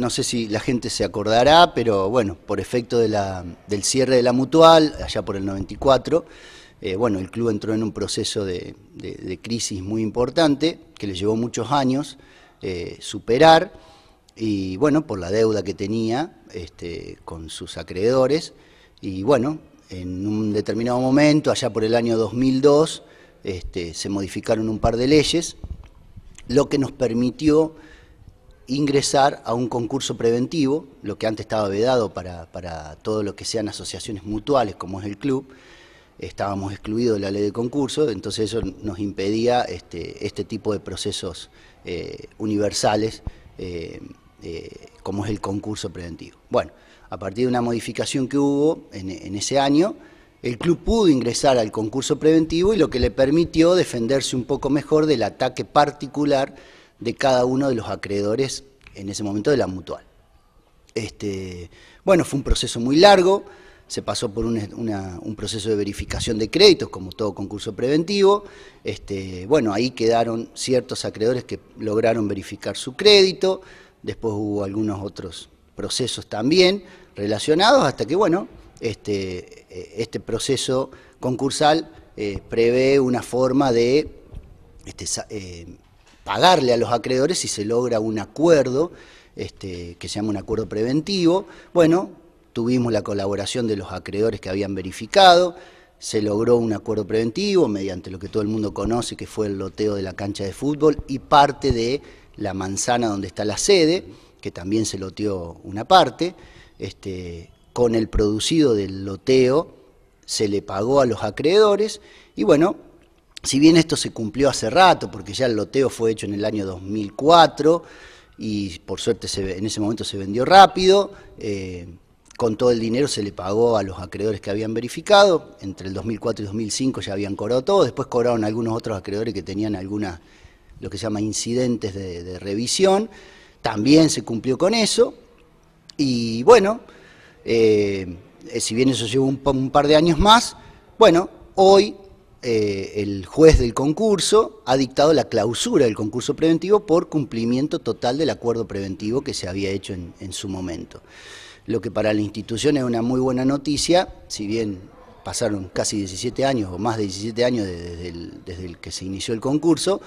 no sé si la gente se acordará, pero bueno, por efecto del cierre de la mutual, allá por el 94, eh, bueno, el club entró en un proceso de, crisis muy importante que le llevó muchos años eh, superar y bueno, por la deuda que tenía este, con sus acreedores y bueno, en un determinado momento, allá por el año 2002, este, se modificaron un par de leyes, lo que nos permitió ingresar a un concurso preventivo, lo que antes estaba vedado para, todo lo que sean asociaciones mutuales, como es el club, estábamos excluidos de la ley de concurso, entonces eso nos impedía este, este tipo de procesos eh, universales, eh, eh, como es el concurso preventivo. Bueno, a partir de una modificación que hubo en ese año, el club pudo ingresar al concurso preventivo y lo que le permitió defenderse un poco mejor del ataque particular de cada uno de los acreedores en ese momento de la mutual. Este, bueno, fue un proceso muy largo, se pasó por un, proceso de verificación de créditos, como todo concurso preventivo. Este, bueno, ahí quedaron ciertos acreedores que lograron verificar su crédito, después hubo algunos otros procesos también relacionados, hasta que, bueno, este, eh, este proceso concursal eh, prevé una forma de este, eh, pagarle a los acreedores si se logra un acuerdo, este, que se llama un acuerdo preventivo. Bueno, tuvimos la colaboración de los acreedores que habían verificado, se logró un acuerdo preventivo mediante lo que todo el mundo conoce, que fue el loteo de la cancha de fútbol y parte de la manzana donde está la sede, que también se loteó una parte, este, con el producido del loteo se le pagó a los acreedores y bueno, si bien esto se cumplió hace rato, porque ya el loteo fue hecho en el año 2004 y por suerte en ese momento se vendió rápido, eh, con todo el dinero se le pagó a los acreedores que habían verificado, entre el 2004 y 2005 ya habían cobrado todo, después cobraron algunos otros acreedores que tenían algunas, lo que se llama incidentes de, revisión, también se cumplió con eso y bueno, eh, eh, si bien eso llevó un par de años más, bueno, hoy eh, el juez del concurso ha dictado la clausura del concurso preventivo por cumplimiento total del acuerdo preventivo que se había hecho en, su momento. Lo que para la institución es una muy buena noticia, si bien pasaron casi 17 años o más de 17 años desde el, que se inició el concurso,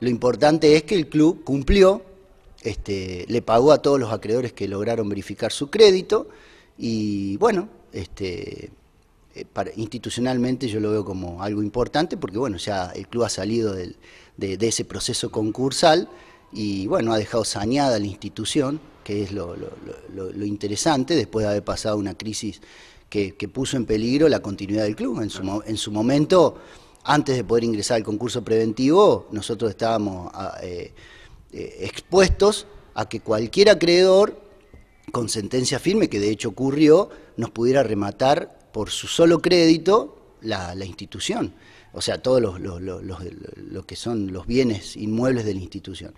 lo importante es que el club cumplió, este, le pagó a todos los acreedores que lograron verificar su crédito y bueno, este, eh, institucionalmente yo lo veo como algo importante porque bueno, ya el club ha salido de, ese proceso concursal y bueno, ha dejado saneada la institución, que es lo, interesante después de haber pasado una crisis que, puso en peligro la continuidad del club. En su, momento, antes de poder ingresar al concurso preventivo, nosotros estábamos ah, eh, eh, expuestos a que cualquier acreedor con sentencia firme, que de hecho ocurrió, nos pudiera rematar por su solo crédito la, institución, o sea, todos los, que son los bienes inmuebles de la institución.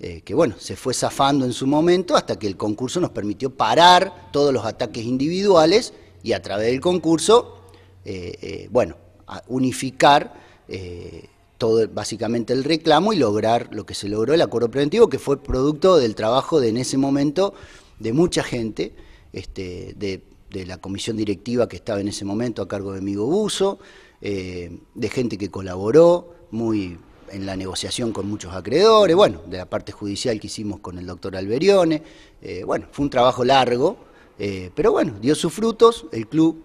Eh, que bueno, se fue zafando en su momento hasta que el concurso nos permitió parar todos los ataques individuales y a través del concurso, eh, eh, bueno, unificar todo básicamente el reclamo y lograr lo que se logró el acuerdo preventivo, que fue producto del trabajo de en ese momento de mucha gente, este, de de la comisión directiva que estaba en ese momento a cargo de Migo Buso, eh, de gente que colaboró muy en la negociación con muchos acreedores, bueno, de la parte judicial que hicimos con el doctor Alberione, eh, bueno, fue un trabajo largo, eh, pero bueno, dio sus frutos, el club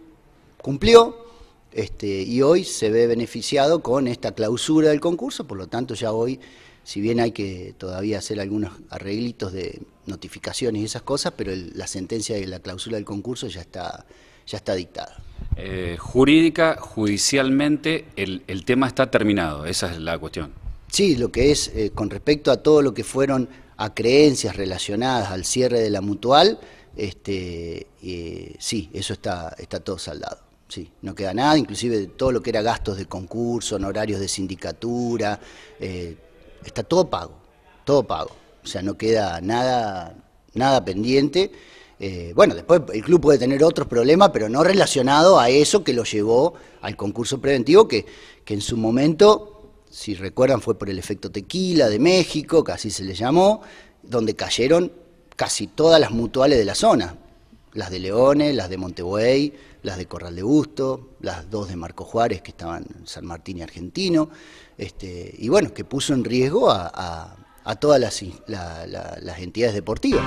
cumplió, este, y hoy se ve beneficiado con esta clausura del concurso, por lo tanto ya hoy, si bien hay que todavía hacer algunos arreglitos de notificaciones y esas cosas, pero la sentencia de la clausura del concurso ya está, ya está dictada. Eh, jurídica, judicialmente, el, tema está terminado, esa es la cuestión. Sí, lo que es eh, con respecto a todo lo que fueron a creencias relacionadas al cierre de la mutual, este, eh, sí, eso está, está todo saldado sí, no queda nada, inclusive todo lo que era gastos de concurso, honorarios de sindicatura, eh, está todo pago, todo pago. O sea, no queda nada, nada pendiente. Eh, bueno, después el club puede tener otros problemas, pero no relacionado a eso que lo llevó al concurso preventivo, que, que en su momento, si recuerdan, fue por el efecto tequila de México, casi así se le llamó, donde cayeron casi todas las mutuales de la zona las de Leones, las de Montebuey, las de Corral de Gusto, las dos de Marco Juárez que estaban en San Martín y Argentino, este, y bueno, que puso en riesgo a, todas las, las entidades deportivas.